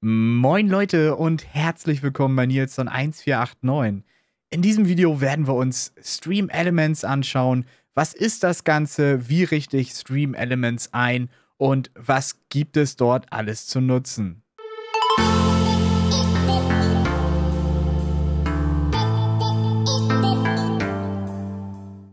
Moin Leute und herzlich willkommen bei Nilsson1489. In diesem Video werden wir uns Stream Elements anschauen. Was ist das Ganze? Wie richte ich Stream Elements ein? Und was gibt es dort alles zu nutzen?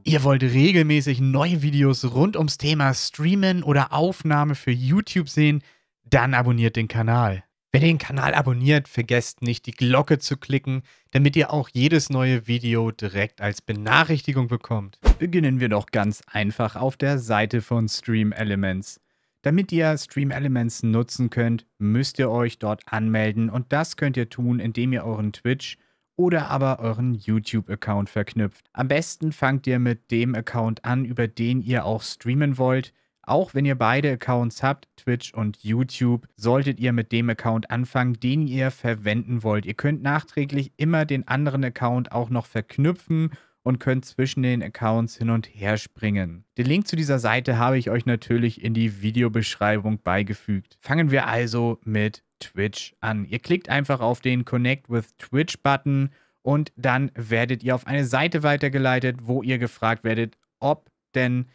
Ihr wollt regelmäßig neue Videos rund ums Thema Streamen oder Aufnahme für YouTube sehen? Dann abonniert den Kanal. Wer den Kanal abonniert, vergesst nicht, die Glocke zu klicken, damit ihr auch jedes neue Video direkt als Benachrichtigung bekommt. Beginnen wir doch ganz einfach auf der Seite von Stream Elements. Damit ihr Stream Elements nutzen könnt, müsst ihr euch dort anmelden und das könnt ihr tun, indem ihr euren Twitch oder aber euren YouTube-Account verknüpft. Am besten fangt ihr mit dem Account an, über den ihr auch streamen wollt auch wenn ihr beide Accounts habt, Twitch und YouTube, solltet ihr mit dem Account anfangen, den ihr verwenden wollt. Ihr könnt nachträglich immer den anderen Account auch noch verknüpfen und könnt zwischen den Accounts hin und her springen. Den Link zu dieser Seite habe ich euch natürlich in die Videobeschreibung beigefügt. Fangen wir also mit Twitch an. Ihr klickt einfach auf den Connect with Twitch Button und dann werdet ihr auf eine Seite weitergeleitet, wo ihr gefragt werdet, ob denn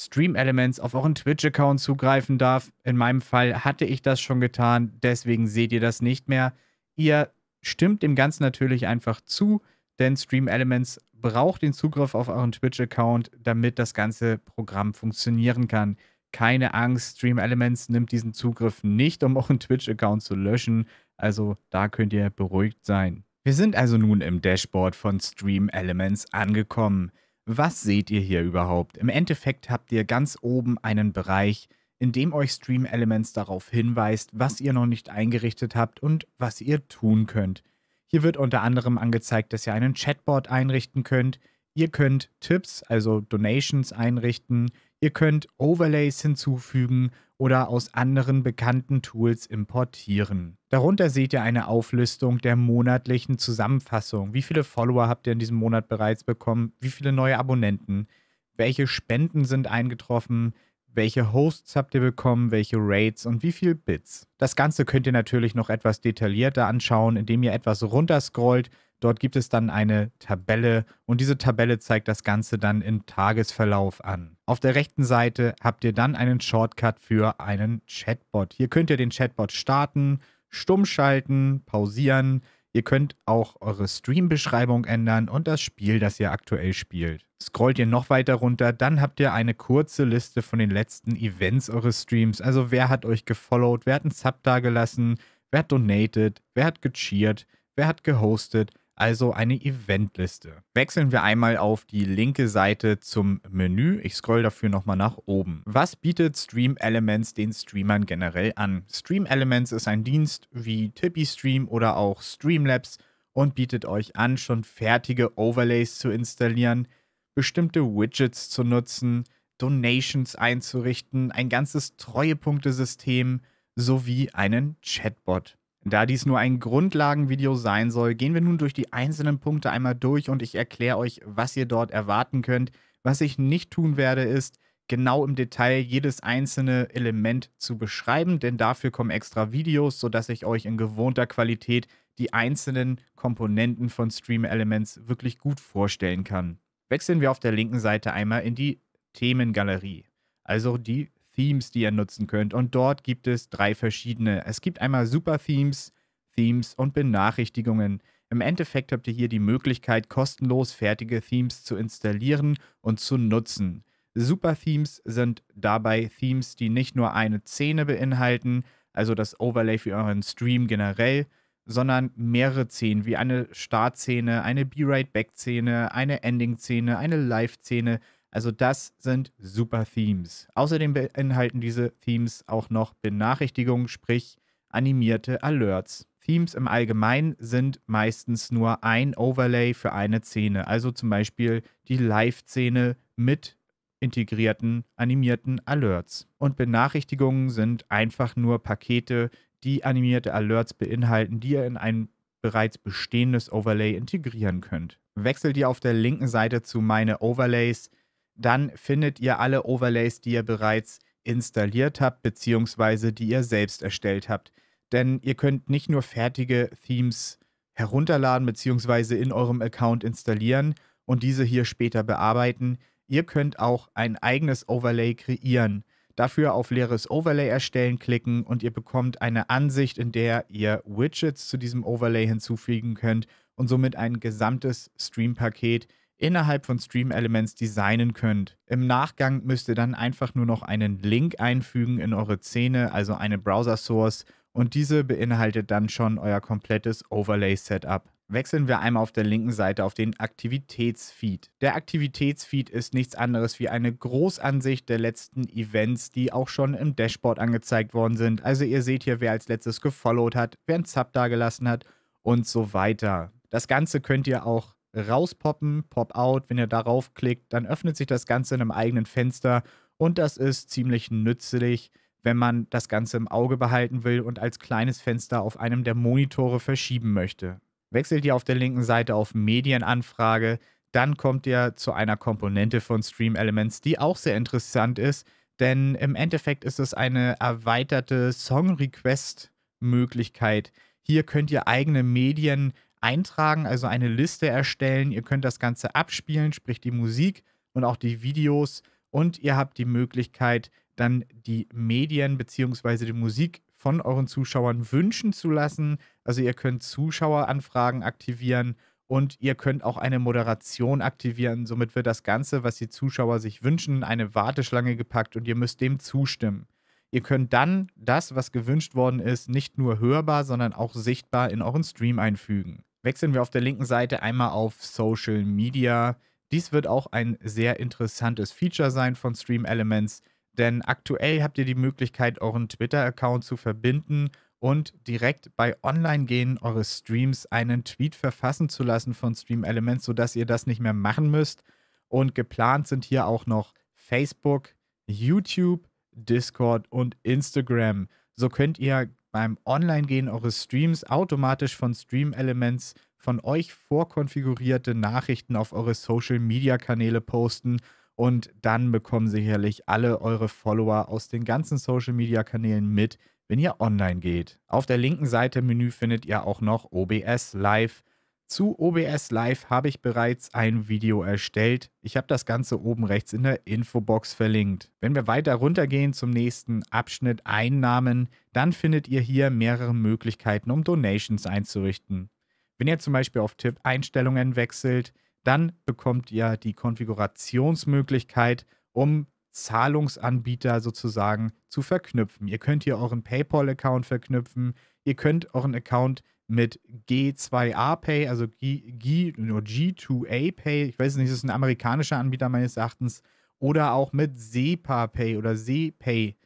Stream Elements auf euren Twitch-Account zugreifen darf. In meinem Fall hatte ich das schon getan, deswegen seht ihr das nicht mehr. Ihr stimmt dem Ganzen natürlich einfach zu, denn Stream Elements braucht den Zugriff auf euren Twitch-Account, damit das ganze Programm funktionieren kann. Keine Angst, Stream Elements nimmt diesen Zugriff nicht, um euren Twitch-Account zu löschen. Also da könnt ihr beruhigt sein. Wir sind also nun im Dashboard von Stream Elements angekommen. Was seht ihr hier überhaupt? Im Endeffekt habt ihr ganz oben einen Bereich, in dem euch Stream Elements darauf hinweist, was ihr noch nicht eingerichtet habt und was ihr tun könnt. Hier wird unter anderem angezeigt, dass ihr einen Chatbot einrichten könnt, ihr könnt Tipps, also Donations einrichten, ihr könnt Overlays hinzufügen oder aus anderen bekannten Tools importieren. Darunter seht ihr eine Auflistung der monatlichen Zusammenfassung. Wie viele Follower habt ihr in diesem Monat bereits bekommen? Wie viele neue Abonnenten? Welche Spenden sind eingetroffen? welche Hosts habt ihr bekommen, welche Rates und wie viel Bits. Das Ganze könnt ihr natürlich noch etwas detaillierter anschauen, indem ihr etwas runterscrollt Dort gibt es dann eine Tabelle und diese Tabelle zeigt das Ganze dann im Tagesverlauf an. Auf der rechten Seite habt ihr dann einen Shortcut für einen Chatbot. Hier könnt ihr den Chatbot starten, stumm schalten, pausieren. Ihr könnt auch eure Streambeschreibung ändern und das Spiel, das ihr aktuell spielt. Scrollt ihr noch weiter runter, dann habt ihr eine kurze Liste von den letzten Events eures Streams. Also wer hat euch gefollowt, wer hat einen Sub dagelassen, wer hat donated, wer hat gecheert, wer hat gehostet, also eine Eventliste. Wechseln wir einmal auf die linke Seite zum Menü. Ich scroll dafür nochmal nach oben. Was bietet Stream Elements den Streamern generell an? Stream Elements ist ein Dienst wie Tippy Stream oder auch Streamlabs und bietet euch an, schon fertige Overlays zu installieren, bestimmte Widgets zu nutzen, Donations einzurichten, ein ganzes Treuepunktesystem sowie einen Chatbot. Da dies nur ein Grundlagenvideo sein soll, gehen wir nun durch die einzelnen Punkte einmal durch und ich erkläre euch, was ihr dort erwarten könnt. Was ich nicht tun werde, ist genau im Detail jedes einzelne Element zu beschreiben, denn dafür kommen extra Videos, sodass ich euch in gewohnter Qualität die einzelnen Komponenten von Stream Elements wirklich gut vorstellen kann. Wechseln wir auf der linken Seite einmal in die Themengalerie, also die Themes, die ihr nutzen könnt. Und dort gibt es drei verschiedene. Es gibt einmal Super Themes, Themes und Benachrichtigungen. Im Endeffekt habt ihr hier die Möglichkeit, kostenlos fertige Themes zu installieren und zu nutzen. Super Themes sind dabei Themes, die nicht nur eine Szene beinhalten, also das Overlay für euren Stream generell, sondern mehrere Szenen, wie eine Startszene, eine Be-Right-Back-Szene, eine Ending-Szene, eine Live-Szene also das sind super Themes. Außerdem beinhalten diese Themes auch noch Benachrichtigungen, sprich animierte Alerts. Themes im Allgemeinen sind meistens nur ein Overlay für eine Szene, also zum Beispiel die Live-Szene mit integrierten animierten Alerts. Und Benachrichtigungen sind einfach nur Pakete, die animierte Alerts beinhalten, die ihr in ein bereits bestehendes Overlay integrieren könnt. Wechselt ihr auf der linken Seite zu Meine Overlays, dann findet ihr alle Overlays, die ihr bereits installiert habt, beziehungsweise die ihr selbst erstellt habt. Denn ihr könnt nicht nur fertige Themes herunterladen, beziehungsweise in eurem Account installieren und diese hier später bearbeiten. Ihr könnt auch ein eigenes Overlay kreieren. Dafür auf leeres Overlay erstellen klicken und ihr bekommt eine Ansicht, in der ihr Widgets zu diesem Overlay hinzufügen könnt und somit ein gesamtes Stream-Paket innerhalb von Stream Elements designen könnt. Im Nachgang müsst ihr dann einfach nur noch einen Link einfügen in eure Szene, also eine Browser Source und diese beinhaltet dann schon euer komplettes Overlay Setup. Wechseln wir einmal auf der linken Seite auf den Aktivitätsfeed. Der Aktivitätsfeed ist nichts anderes wie eine Großansicht der letzten Events, die auch schon im Dashboard angezeigt worden sind. Also ihr seht hier, wer als letztes gefollowt hat, wer ein Sub dagelassen hat und so weiter. Das Ganze könnt ihr auch rauspoppen, Pop-out. Wenn ihr darauf klickt, dann öffnet sich das Ganze in einem eigenen Fenster und das ist ziemlich nützlich, wenn man das Ganze im Auge behalten will und als kleines Fenster auf einem der Monitore verschieben möchte. Wechselt ihr auf der linken Seite auf Medienanfrage, dann kommt ihr zu einer Komponente von Stream Elements, die auch sehr interessant ist, denn im Endeffekt ist es eine erweiterte Song Request Möglichkeit. Hier könnt ihr eigene Medien eintragen, also eine Liste erstellen. Ihr könnt das Ganze abspielen, sprich die Musik und auch die Videos. Und ihr habt die Möglichkeit, dann die Medien bzw. die Musik von euren Zuschauern wünschen zu lassen. Also ihr könnt Zuschaueranfragen aktivieren und ihr könnt auch eine Moderation aktivieren. Somit wird das Ganze, was die Zuschauer sich wünschen, in eine Warteschlange gepackt und ihr müsst dem zustimmen. Ihr könnt dann das, was gewünscht worden ist, nicht nur hörbar, sondern auch sichtbar in euren Stream einfügen wechseln wir auf der linken Seite einmal auf Social Media. Dies wird auch ein sehr interessantes Feature sein von Stream Elements, denn aktuell habt ihr die Möglichkeit, euren Twitter-Account zu verbinden und direkt bei Online-Gehen eures Streams einen Tweet verfassen zu lassen von Stream Elements, sodass ihr das nicht mehr machen müsst. Und geplant sind hier auch noch Facebook, YouTube, Discord und Instagram. So könnt ihr beim Online-Gehen eures Streams automatisch von Stream Elements von euch vorkonfigurierte Nachrichten auf eure Social-Media-Kanäle posten und dann bekommen sicherlich alle eure Follower aus den ganzen Social-Media-Kanälen mit, wenn ihr online geht. Auf der linken Seite im Menü findet ihr auch noch OBS Live. Zu OBS Live habe ich bereits ein Video erstellt. Ich habe das Ganze oben rechts in der Infobox verlinkt. Wenn wir weiter runtergehen zum nächsten Abschnitt Einnahmen, dann findet ihr hier mehrere Möglichkeiten, um Donations einzurichten. Wenn ihr zum Beispiel auf Tipp Einstellungen wechselt, dann bekommt ihr die Konfigurationsmöglichkeit, um Zahlungsanbieter sozusagen zu verknüpfen. Ihr könnt hier euren PayPal-Account verknüpfen, ihr könnt euren Account verknüpfen mit G2A Pay, also G, G, G2A Pay, ich weiß nicht, das ist ein amerikanischer Anbieter meines Erachtens, oder auch mit SEPA Pay oder SePay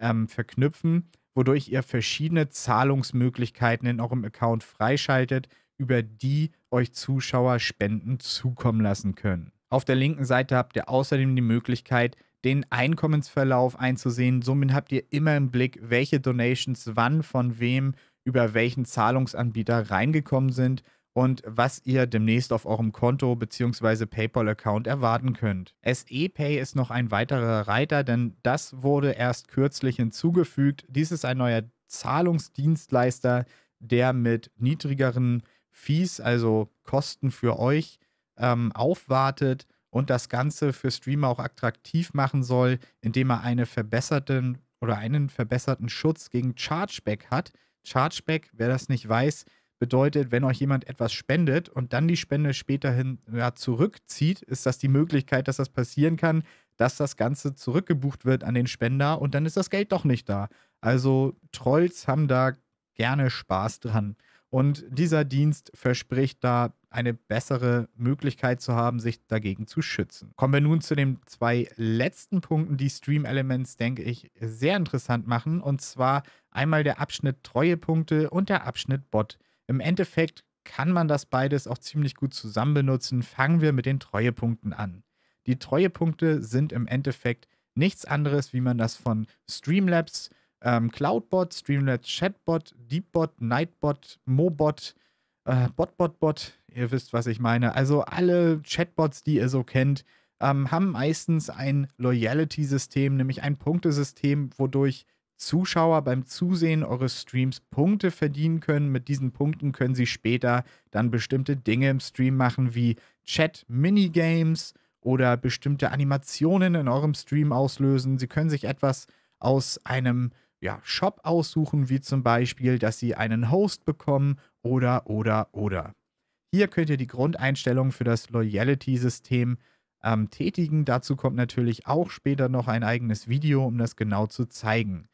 ähm, verknüpfen, wodurch ihr verschiedene Zahlungsmöglichkeiten in eurem Account freischaltet, über die euch Zuschauer Spenden zukommen lassen können. Auf der linken Seite habt ihr außerdem die Möglichkeit, den Einkommensverlauf einzusehen. Somit habt ihr immer im Blick, welche Donations wann von wem über welchen Zahlungsanbieter reingekommen sind und was ihr demnächst auf eurem Konto bzw. PayPal-Account erwarten könnt. SePay ist noch ein weiterer Reiter, denn das wurde erst kürzlich hinzugefügt. Dies ist ein neuer Zahlungsdienstleister, der mit niedrigeren Fees, also Kosten für euch, ähm, aufwartet und das Ganze für Streamer auch attraktiv machen soll, indem er eine verbesserten oder einen verbesserten Schutz gegen Chargeback hat. Chargeback, wer das nicht weiß, bedeutet, wenn euch jemand etwas spendet und dann die Spende späterhin ja, zurückzieht, ist das die Möglichkeit, dass das passieren kann, dass das Ganze zurückgebucht wird an den Spender und dann ist das Geld doch nicht da. Also Trolls haben da gerne Spaß dran. Und dieser Dienst verspricht da eine bessere Möglichkeit zu haben, sich dagegen zu schützen. Kommen wir nun zu den zwei letzten Punkten, die Stream Elements, denke ich, sehr interessant machen. Und zwar einmal der Abschnitt Treuepunkte und der Abschnitt Bot. Im Endeffekt kann man das beides auch ziemlich gut zusammen benutzen. Fangen wir mit den Treuepunkten an. Die Treuepunkte sind im Endeffekt nichts anderes, wie man das von Streamlabs, ähm, Cloudbot, Streamlabs Chatbot, Deepbot, Nightbot, Mobot, äh, bot, Bot, Bot, ihr wisst, was ich meine. Also alle Chatbots, die ihr so kennt, ähm, haben meistens ein Loyalty-System, nämlich ein Punktesystem, wodurch Zuschauer beim Zusehen eures Streams Punkte verdienen können. Mit diesen Punkten können sie später dann bestimmte Dinge im Stream machen, wie Chat-Minigames oder bestimmte Animationen in eurem Stream auslösen. Sie können sich etwas aus einem ja, Shop aussuchen, wie zum Beispiel, dass sie einen Host bekommen oder, oder, oder. Hier könnt ihr die Grundeinstellungen für das Loyalty-System ähm, tätigen. Dazu kommt natürlich auch später noch ein eigenes Video, um das genau zu zeigen.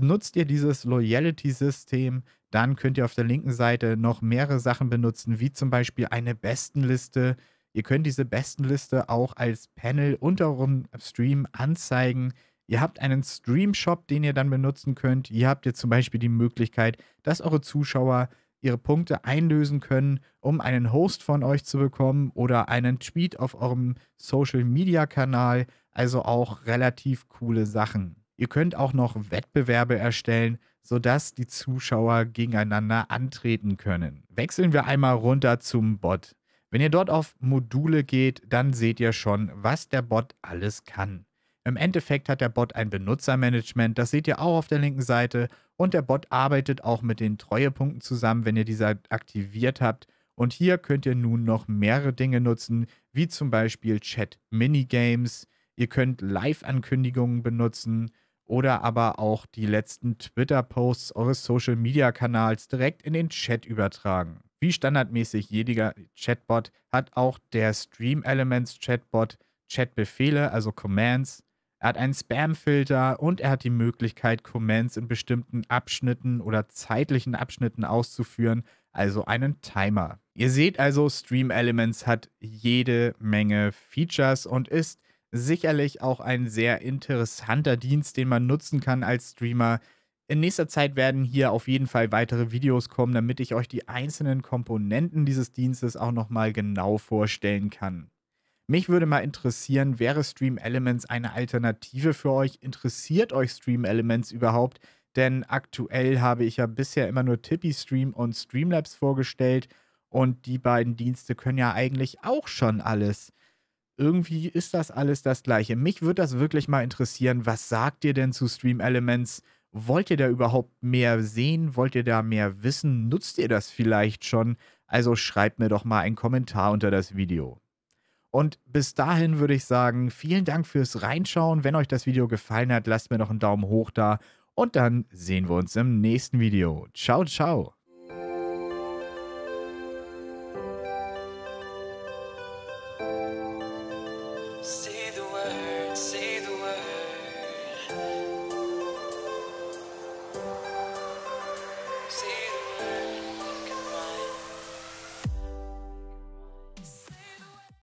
Nutzt ihr dieses Loyalty-System, dann könnt ihr auf der linken Seite noch mehrere Sachen benutzen, wie zum Beispiel eine Bestenliste. Ihr könnt diese Bestenliste auch als Panel unter eurem Stream anzeigen. Ihr habt einen Stream-Shop, den ihr dann benutzen könnt. Ihr habt jetzt zum Beispiel die Möglichkeit, dass eure Zuschauer ihre Punkte einlösen können, um einen Host von euch zu bekommen oder einen Tweet auf eurem Social-Media-Kanal. Also auch relativ coole Sachen. Ihr könnt auch noch Wettbewerbe erstellen, sodass die Zuschauer gegeneinander antreten können. Wechseln wir einmal runter zum Bot. Wenn ihr dort auf Module geht, dann seht ihr schon, was der Bot alles kann. Im Endeffekt hat der Bot ein Benutzermanagement, das seht ihr auch auf der linken Seite. Und der Bot arbeitet auch mit den Treuepunkten zusammen, wenn ihr diese aktiviert habt. Und hier könnt ihr nun noch mehrere Dinge nutzen, wie zum Beispiel Chat-Minigames. Ihr könnt Live-Ankündigungen benutzen oder aber auch die letzten Twitter-Posts eures Social-Media-Kanals direkt in den Chat übertragen. Wie standardmäßig jediger Chatbot hat auch der Stream Elements Chatbot Chatbefehle, also Commands. Er hat einen Spam-Filter und er hat die Möglichkeit, Comments in bestimmten Abschnitten oder zeitlichen Abschnitten auszuführen, also einen Timer. Ihr seht also, Stream Elements hat jede Menge Features und ist sicherlich auch ein sehr interessanter Dienst, den man nutzen kann als Streamer. In nächster Zeit werden hier auf jeden Fall weitere Videos kommen, damit ich euch die einzelnen Komponenten dieses Dienstes auch nochmal genau vorstellen kann. Mich würde mal interessieren, wäre Stream Elements eine Alternative für euch? Interessiert euch Stream Elements überhaupt? Denn aktuell habe ich ja bisher immer nur Tippy Stream und Streamlabs vorgestellt und die beiden Dienste können ja eigentlich auch schon alles. Irgendwie ist das alles das gleiche. Mich würde das wirklich mal interessieren, was sagt ihr denn zu Stream Elements? Wollt ihr da überhaupt mehr sehen? Wollt ihr da mehr wissen? Nutzt ihr das vielleicht schon? Also schreibt mir doch mal einen Kommentar unter das Video. Und bis dahin würde ich sagen, vielen Dank fürs Reinschauen. Wenn euch das Video gefallen hat, lasst mir noch einen Daumen hoch da. Und dann sehen wir uns im nächsten Video. Ciao, ciao.